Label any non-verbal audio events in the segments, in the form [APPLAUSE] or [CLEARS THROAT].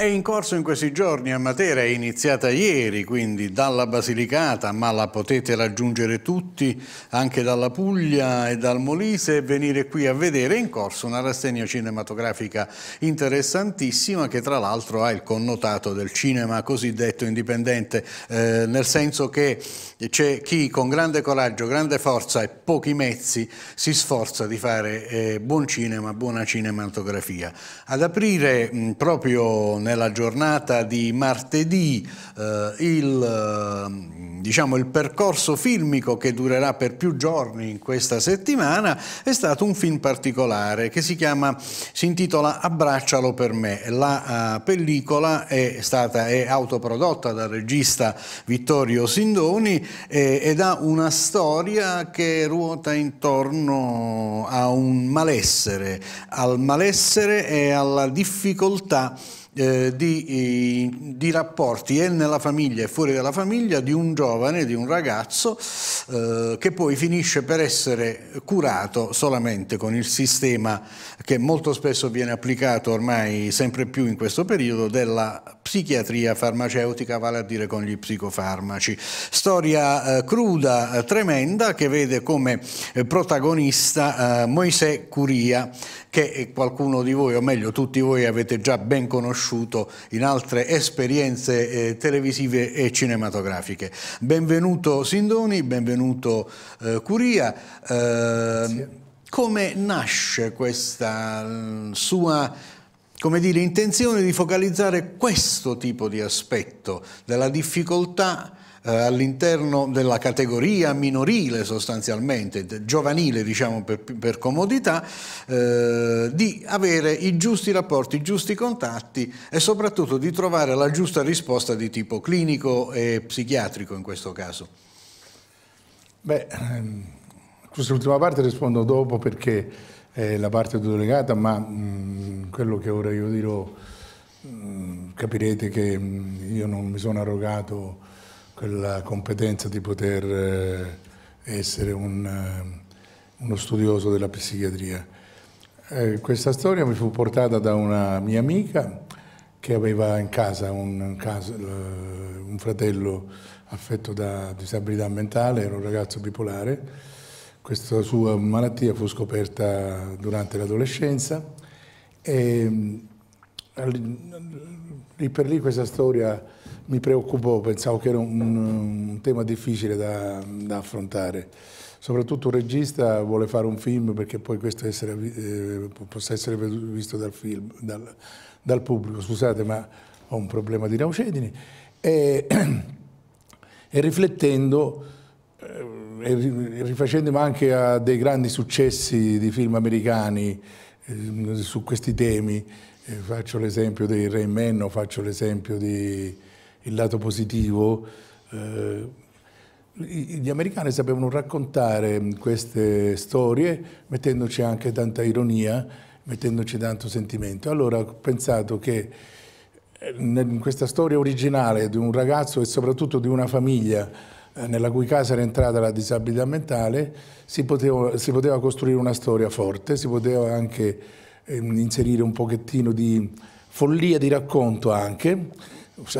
È in corso in questi giorni a Matera, è iniziata ieri, quindi dalla Basilicata, ma la potete raggiungere tutti, anche dalla Puglia e dal Molise, e venire qui a vedere è in corso una rassegna cinematografica interessantissima che tra l'altro ha il connotato del cinema cosiddetto indipendente, eh, nel senso che c'è chi con grande coraggio, grande forza e pochi mezzi si sforza di fare eh, buon cinema, buona cinematografia. Ad aprire mh, proprio nel nella giornata di martedì eh, il, eh, diciamo, il, percorso filmico che durerà per più giorni in questa settimana è stato un film particolare che si, chiama, si intitola Abbraccialo per me. La uh, pellicola è stata è autoprodotta dal regista Vittorio Sindoni eh, ed ha una storia che ruota intorno a un malessere, al malessere e alla difficoltà eh, di, eh, di, rapporti e eh, nella famiglia e fuori dalla famiglia di un giovane, di un ragazzo eh, che poi finisce per essere curato solamente con il sistema che molto spesso viene applicato ormai sempre più in questo periodo della psichiatria farmaceutica, vale a dire con gli psicofarmaci. Storia eh, cruda, eh, tremenda, che vede come protagonista Moisè Curia, che eh, qualcuno di voi, o meglio tutti voi, avete già ben conosciuto in altre esperienze eh, televisive e cinematografiche. Benvenuto Sindoni, benvenuto eh, Curia. Ehm, come nasce questa mm, sua come dire, intenzione di focalizzare questo tipo di aspetto della difficoltà eh, all'interno della categoria minorile sostanzialmente, giovanile diciamo per, per comodità, eh, di avere i giusti rapporti, i giusti contatti e soprattutto di trovare la giusta risposta di tipo clinico e psichiatrico in questo caso. Beh, ehm, quest'ultima parte rispondo dopo perché è la parte più legata, ma mm, quello che ora io dirò mm, capirete che mm, io non mi sono arrogato quella competenza di poter eh, essere un, eh, uno studioso della psichiatria. Eh, questa storia mi fu portata da una mia amica che aveva in casa un, caso, un fratello affetto da disabilità mentale, era un ragazzo bipolare. Questa sua malattia fu scoperta durante l'adolescenza e mm, lì per lì questa storia mi preoccupò, pensavo che era un, un tema difficile da, da, affrontare. Soprattutto un regista vuole fare un film perché poi questo essere, eh, possa essere visto dal, film, dal, dal, pubblico, scusate ma ho un problema di Naucedini. E, [CLEARS THROAT] e riflettendo, eh, e rifacendomi anche a dei grandi successi di film americani eh, su questi temi, eh, faccio l'esempio dei Rain Man, faccio l'esempio di il lato positivo. Eh, gli americani sapevano raccontare mm, queste storie mettendoci anche tanta ironia, mettendoci tanto sentimento. Allora ho pensato che eh, in questa storia originale di un ragazzo e soprattutto di una famiglia eh, nella cui casa era entrata la disabilità mentale, si poteva, si poteva costruire una storia forte, si poteva anche eh, inserire un pochettino di follia di racconto anche,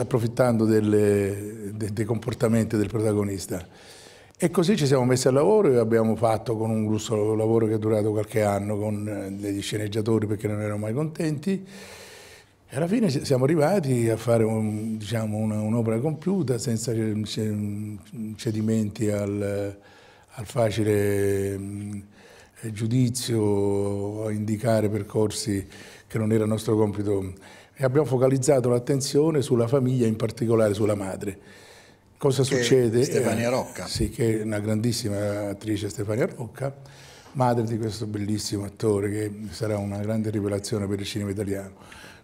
approfittando delle, de, dei comportamenti del protagonista. E così ci siamo messi al lavoro e abbiamo fatto con un grosso lavoro che è durato qualche anno con eh, degli sceneggiatori perché non erano mai contenti. E alla fine siamo arrivati a fare un, diciamo, un'opera un compiuta senza eh, cedimenti al, al facile mm, giudizio, a indicare percorsi che non era nostro compito e abbiamo focalizzato l'attenzione sulla famiglia, in particolare sulla madre. Cosa che succede? Stefania eh, Rocca. sì, che è una grandissima attrice Stefania Rocca, madre di questo bellissimo attore che sarà una grande rivelazione per il cinema italiano.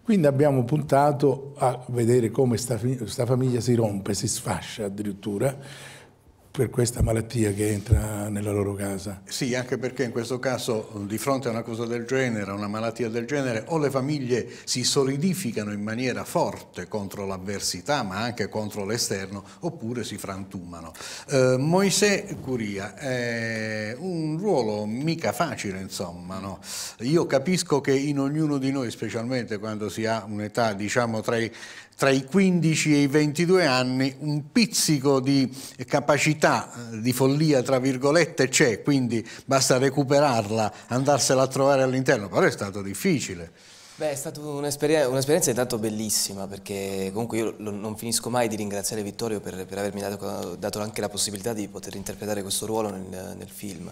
Quindi abbiamo puntato a vedere come questa famiglia si rompe, si sfascia addirittura per questa malattia che entra nella loro casa. Sì, anche perché in questo caso di fronte a una cosa del genere, a una malattia del genere, o le famiglie si solidificano in maniera forte contro l'avversità, ma anche contro l'esterno, oppure si frantumano. Eh, Moisè Curia, è eh, un ruolo mica facile, insomma. No? Io capisco che in ognuno di noi, specialmente quando si ha un'età, diciamo tra i tra i 15 e i 22 anni un pizzico di capacità, eh, di follia tra virgolette c'è, quindi basta recuperarla, andarsela a trovare all'interno, però è stato difficile. Beh, è stata un'esperienza, intanto bellissima perché comunque io non finisco mai di ringraziare Vittorio per, per avermi dato, dato, anche la possibilità di poter interpretare questo ruolo nel, nel film.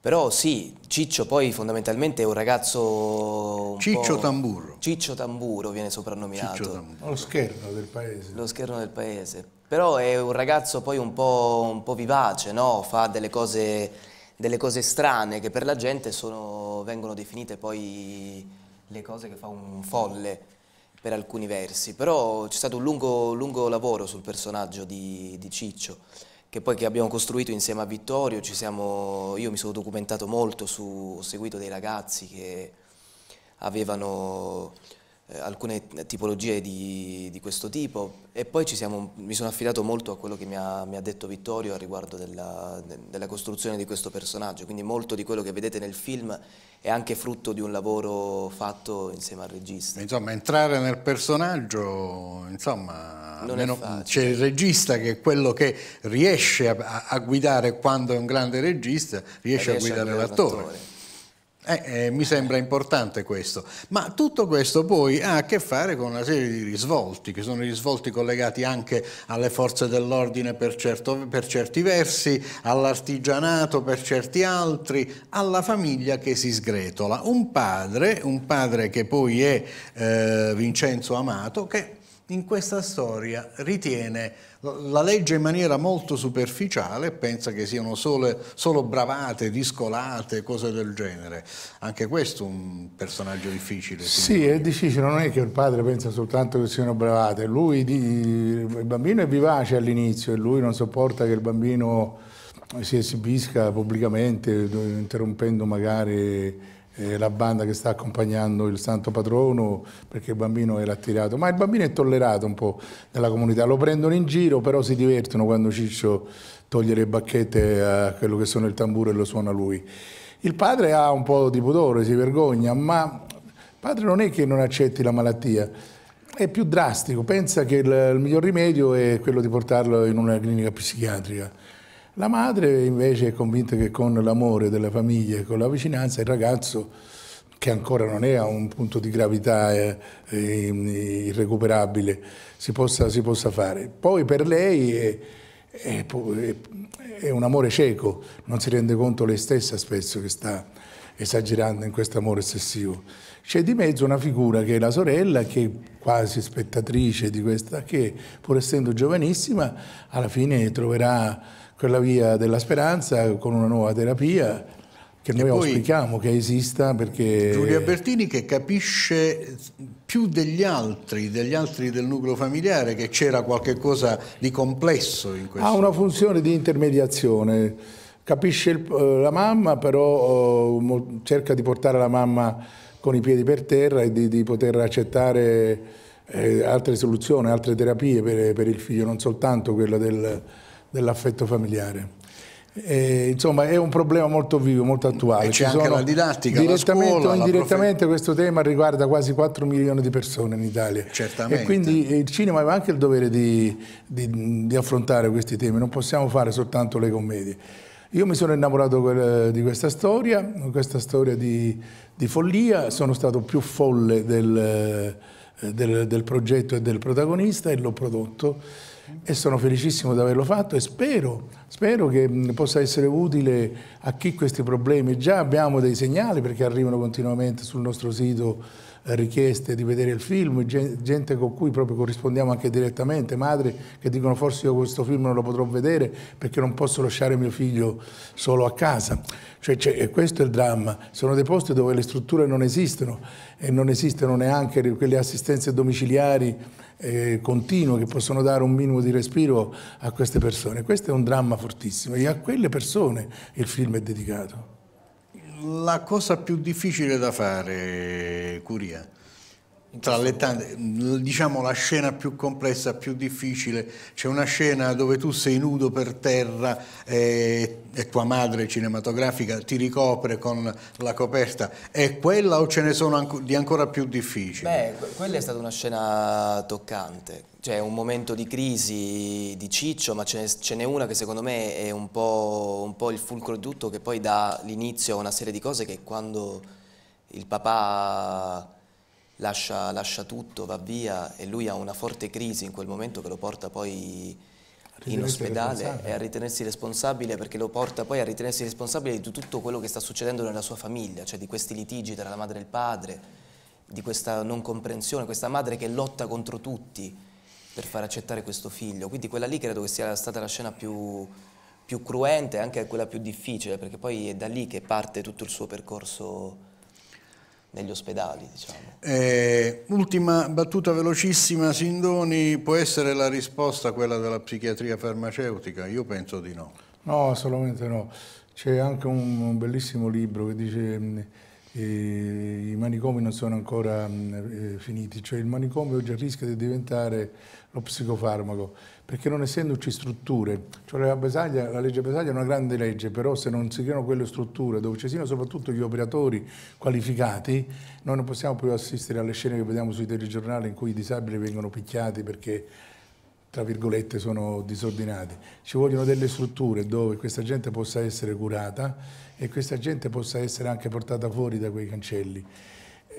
Però sì, Ciccio poi fondamentalmente è un ragazzo... Un Ciccio Tamburo. Ciccio Tamburo viene soprannominato. Ciccio Tamburo. Lo scherno del paese. Lo scherno del paese. Però è un ragazzo poi un po', un po vivace, no? Fa delle cose, delle cose, strane che per la gente sono, vengono definite poi le cose che fa un folle per alcuni versi. Però c'è stato un lungo, lungo lavoro sul personaggio di, di Ciccio che poi che abbiamo costruito insieme a Vittorio, siamo, io mi sono documentato molto su, ho seguito dei ragazzi che avevano eh, alcune tipologie di, di, questo tipo e poi siamo, mi sono affidato molto a quello che mi ha, mi ha detto Vittorio riguardo della, della, costruzione di questo personaggio, quindi molto di quello che vedete nel film è anche frutto di un lavoro fatto insieme al regista. Insomma, entrare nel personaggio, insomma, c'è il regista che è quello che riesce a, a guidare quando è un grande regista, riesce, riesce a guidare l'attore. Eh, eh, mi sembra importante questo, ma tutto questo poi ha a che fare con una serie di risvolti, che sono risvolti collegati anche alle forze dell'ordine per, certo, per certi versi, all'artigianato per certi altri, alla famiglia che si sgretola. Un padre, un padre che poi è eh, Vincenzo Amato, che in questa storia ritiene la legge in maniera molto superficiale, pensa che siano sole, solo bravate, discolate, cose del genere. Anche questo è un personaggio difficile. Sì, è difficile, non è che il padre pensa soltanto che siano bravate, lui, il bambino è vivace all'inizio e lui non sopporta che il bambino si esibisca pubblicamente, interrompendo magari eh, la banda che sta accompagnando il santo patrono perché il bambino è l'attirato, ma il bambino è tollerato un po' nella comunità, lo prendono in giro, però si divertono quando Ciccio toglie le bacchette a quello che sono il tamburo e lo suona lui. Il padre ha un po' di pudore, si vergogna, ma il padre non è che non accetti la malattia, è più drastico, pensa che il, il miglior rimedio è quello di portarlo in una clinica psichiatrica la madre invece è convinta che con l'amore della famiglia e con la vicinanza il ragazzo, che ancora non è a un punto di gravità eh, eh, irrecuperabile, si possa, si possa, fare. Poi per lei è, è, è un amore cieco, non si rende conto lei stessa spesso che sta esagerando in questo amore ossessivo. C'è di mezzo una figura che è la sorella, che è quasi spettatrice di questa, che pur essendo giovanissima alla fine troverà quella via della speranza con una nuova terapia che noi auspichiamo che esista perché... Giulia Bertini che capisce più degli altri, degli altri del nucleo familiare, che c'era qualcosa di complesso in questo. Ha una funzione di intermediazione, capisce il, eh, la mamma però eh, cerca di portare la mamma con i piedi per terra e di, di poter accettare eh, altre soluzioni, altre terapie per, per il figlio, non soltanto quella del dell'affetto familiare. E, insomma è un problema molto vivo, molto attuale. E c'è anche la didattica, direttamente la scuola, o indirettamente prof... questo tema riguarda quasi 4 milioni di persone in Italia. Certamente. E quindi il cinema aveva anche il dovere di, di, di affrontare questi temi, non possiamo fare soltanto le commedie. Io mi sono innamorato di questa storia, questa storia di, di follia, sono stato più folle del, del, del progetto e del protagonista e l'ho prodotto e sono felicissimo di averlo fatto e spero, spero, che possa essere utile a chi questi problemi. Già abbiamo dei segnali perché arrivano continuamente sul nostro sito eh, richieste di vedere il film, gente con cui proprio corrispondiamo anche direttamente, madri che dicono forse io questo film non lo potrò vedere perché non posso lasciare mio figlio solo a casa. Cioè, cioè, questo è il dramma, sono dei posti dove le strutture non esistono e non esistono neanche quelle assistenze domiciliari eh, continue che possono dare un minimo di respiro a queste persone. Questo è un dramma fortissimo e a quelle persone il film è dedicato. La cosa più difficile da fare, Curia, tra le tante, diciamo la scena più complessa, più difficile, c'è una scena dove tu sei nudo per terra e, eh, e, tua madre cinematografica ti ricopre con la coperta, è quella o ce ne sono di ancora più difficili? Beh, quella è stata una scena toccante, cioè un momento di crisi di Ciccio, ma ce n'è una che secondo me è un po', un po' il fulcro di tutto che poi dà l'inizio a una serie di cose che quando il papà lascia, lascia, tutto, va via e lui ha una forte crisi in quel momento che lo porta poi in ospedale e a ritenersi responsabile perché lo porta poi a ritenersi responsabile di tutto quello che sta succedendo nella sua famiglia, cioè di questi litigi tra la madre e il padre, di questa non comprensione, questa madre che lotta contro tutti per far accettare questo figlio. Quindi quella lì credo che sia stata la scena più, più cruente e anche quella più difficile perché poi è da lì che parte tutto il suo percorso negli ospedali. Diciamo. Eh, ultima battuta velocissima, Sindoni, può essere la risposta quella della psichiatria farmaceutica? Io penso di no. No, assolutamente no. C'è anche un, un bellissimo libro che dice mm, i manicomi non sono ancora mh, mm, eh, finiti, cioè il manicomio oggi rischia di diventare lo psicofarmaco, perché non essendoci strutture, cioè la, Besaglia, la legge Besaglia è una grande legge, però se non si creano quelle strutture dove ci siano soprattutto gli operatori qualificati, noi non possiamo più assistere alle scene che vediamo sui telegiornali in cui i disabili vengono picchiati perché tra virgolette, sono disordinati. Ci vogliono delle strutture dove questa gente possa essere curata e questa gente possa essere anche portata fuori da quei cancelli.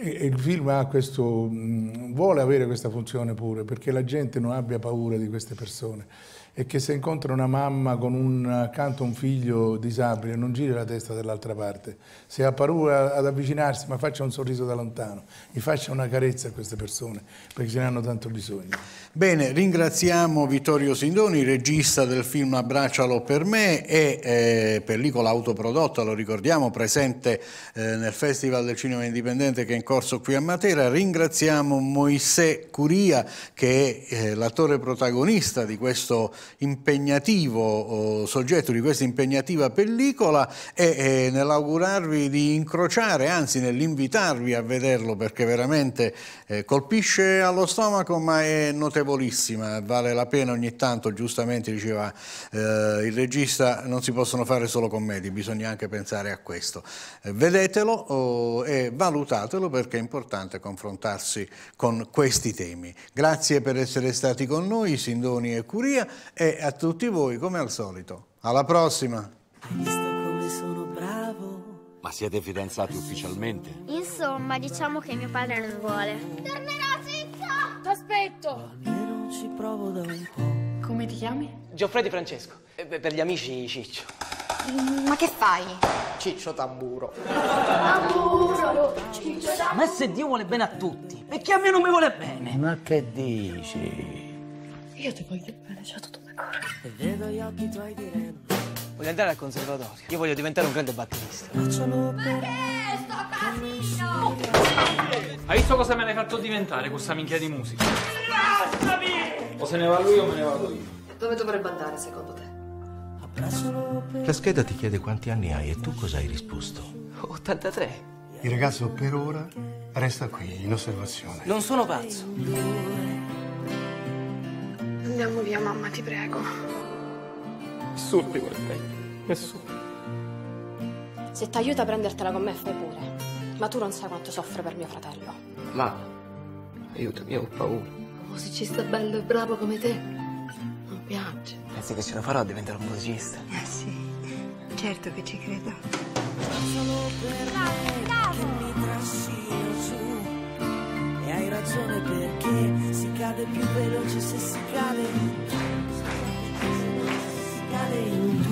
E il film questo, vuole avere questa funzione pure, perché la gente non abbia paura di queste persone e che se incontra una mamma con un, accanto un figlio disabile non gira la testa dall'altra parte, se ha paura ad avvicinarsi ma faccia un sorriso da lontano, gli faccia una carezza a queste persone perché ce ne hanno tanto bisogno. Bene, ringraziamo Vittorio Sindoni, regista del film Abbraccialo per me e eh, pellicola autoprodotta, lo ricordiamo, presente eh, nel Festival del Cinema Indipendente che è in corso qui a Matera. Ringraziamo Moisè Curia che è eh, l'attore protagonista di questo impegnativo soggetto di questa impegnativa pellicola e, nell'augurarvi di incrociare, anzi nell'invitarvi a vederlo perché veramente eh, colpisce allo stomaco ma è notevolissima, vale la pena ogni tanto, giustamente diceva eh, il regista, non si possono fare solo commedie, bisogna anche pensare a questo. Eh, vedetelo e valutatelo perché è importante confrontarsi con questi temi. Grazie per essere stati con noi, Sindoni e Curia e a tutti voi come al solito. Alla prossima! Ma siete fidanzati ufficialmente? Insomma, diciamo che mio padre non vuole. Tornerò zitta! T'aspetto! Non ci provo da un po'. Come ti chiami? Gioffredi Francesco. Eh, per gli amici Ciccio. Mm, ma che fai? Ciccio tamburo. Tamburo! Ciccio tamburo! Ma se Dio vuole bene a tutti, perché a me non mi vuole bene? Ma che dici? Io ti voglio bene, c'è tutto ancora. E vedo gli occhi tuoi di reno. Voglio andare al conservatorio. Io voglio diventare un grande batterista. Faccialo Ma che sto casino? Hai visto cosa me l'hai fatto diventare questa minchia di musica? Lasciami! O se ne va lui o me ne vado io. Dove dovrebbe andare secondo te? La scheda ti chiede quanti anni hai e tu cosa hai risposto? 83. Il ragazzo per ora resta qui in osservazione. Non sono pazzo andiamo via, mamma, ti prego. Nessuno ti vorrei. Nessuno. Se ti aiuta a prendertela con me, fai pure. Ma tu non sai quanto soffre per mio fratello. Mamma, aiutami, ho paura. Oh, se ci sta bello e bravo come te, non piange. Pensi che ce la farò a diventare un musicista? Eh sì, certo che ci credo. Bravo, bravo ragione perché si cade più veloce se si cade. Si cade in